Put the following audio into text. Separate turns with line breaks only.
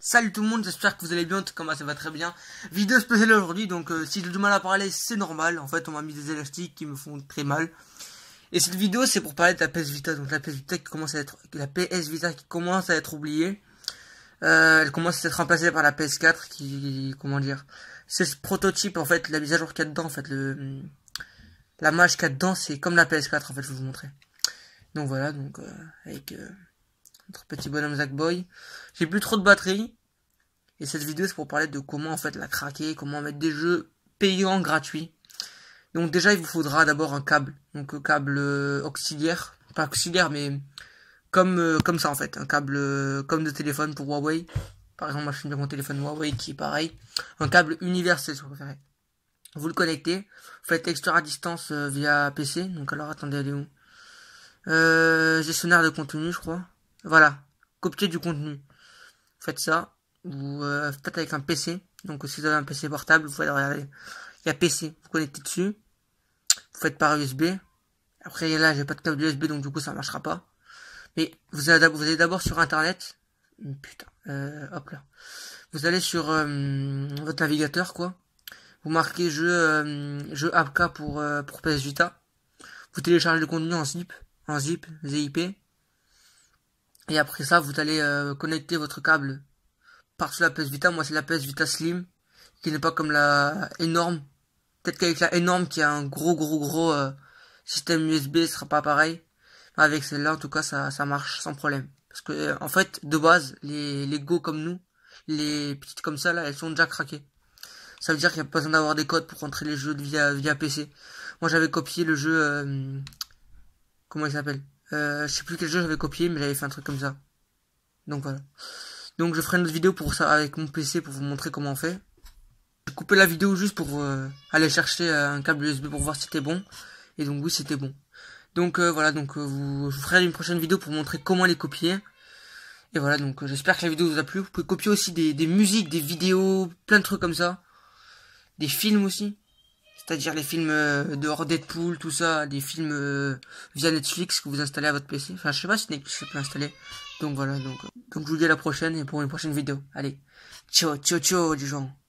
Salut tout le monde, j'espère que vous allez bien, en tout cas ça va très bien. Vidéo spéciale aujourd'hui, donc euh, si j'ai du mal à parler, c'est normal. En fait, on m'a mis des élastiques qui me font très mal. Et cette vidéo, c'est pour parler de la PS Vita, donc la PS Vita commence à être, la PS Vita qui commence à être oubliée. Euh, elle commence à être remplacée par la PS4 qui, comment dire, c'est ce prototype en fait, la mise à jour qu'il y a dedans en fait, le, la mage qu'il y a dedans c'est comme la PS4 en fait, je vais vous montrer. Donc voilà, donc euh, avec euh, notre petit bonhomme Boy. J'ai plus trop de batterie et cette vidéo c'est pour parler de comment en fait la craquer, comment mettre des jeux payants gratuits. Donc déjà il vous faudra d'abord un câble, donc câble auxiliaire, pas auxiliaire mais comme, euh, comme ça en fait, un câble euh, comme de téléphone pour Huawei. Par exemple, moi je suis mon téléphone Huawei qui est pareil. Un câble universel si vous préférez. Vous le connectez, vous faites extra à distance euh, via PC. Donc alors attendez, allez où euh, Gestionnaire de contenu je crois. Voilà, copier du contenu. faites ça, vous faites avec un PC. Donc si vous avez un PC portable, vous pouvez Il y a PC, vous connectez dessus. Vous faites par USB. Après là j'ai pas de câble USB donc du coup ça marchera pas. Mais vous allez d'abord sur Internet. Hmm, putain. Euh, hop là. Vous allez sur euh, votre navigateur, quoi. Vous marquez jeu, euh, jeu APK pour, pour PS Vita. Vous téléchargez le contenu en zip, en zip, zip. Et après ça, vous allez connecter votre câble par cela la PS Vita. Moi, c'est la PS Vita Slim, qui n'est pas comme la énorme. Peut-être qu'avec la énorme, qui a un gros, gros, gros système USB, ce sera pas pareil. Avec celle-là, en tout cas, ça, ça marche sans problème. Parce que, euh, en fait, de base, les, go comme nous, les petites comme ça, là, elles sont déjà craquées. Ça veut dire qu'il n'y a pas besoin d'avoir des codes pour rentrer les jeux via, via PC. Moi, j'avais copié le jeu, euh, comment il s'appelle? Euh, je sais plus quel jeu j'avais copié, mais j'avais fait un truc comme ça. Donc voilà. Donc je ferai une autre vidéo pour ça avec mon PC pour vous montrer comment on fait. J'ai coupé la vidéo juste pour euh, aller chercher un câble USB pour voir si c'était bon. Et donc oui, c'était bon. Donc euh, voilà, donc euh, vous, je vous ferai une prochaine vidéo pour montrer comment les copier. Et voilà, donc euh, j'espère que la vidéo vous a plu. Vous pouvez copier aussi des, musiques, des vidéos, plein de trucs comme ça. Des films aussi. C'est-à-dire les films de hors Deadpool, tout ça, des films via Netflix que vous installez à votre PC. Enfin, je sais pas si Netflix peut installer. Donc voilà, donc, donc je vous dis à la prochaine et pour une prochaine vidéo. Allez, ciao, ciao, ciao, du genre.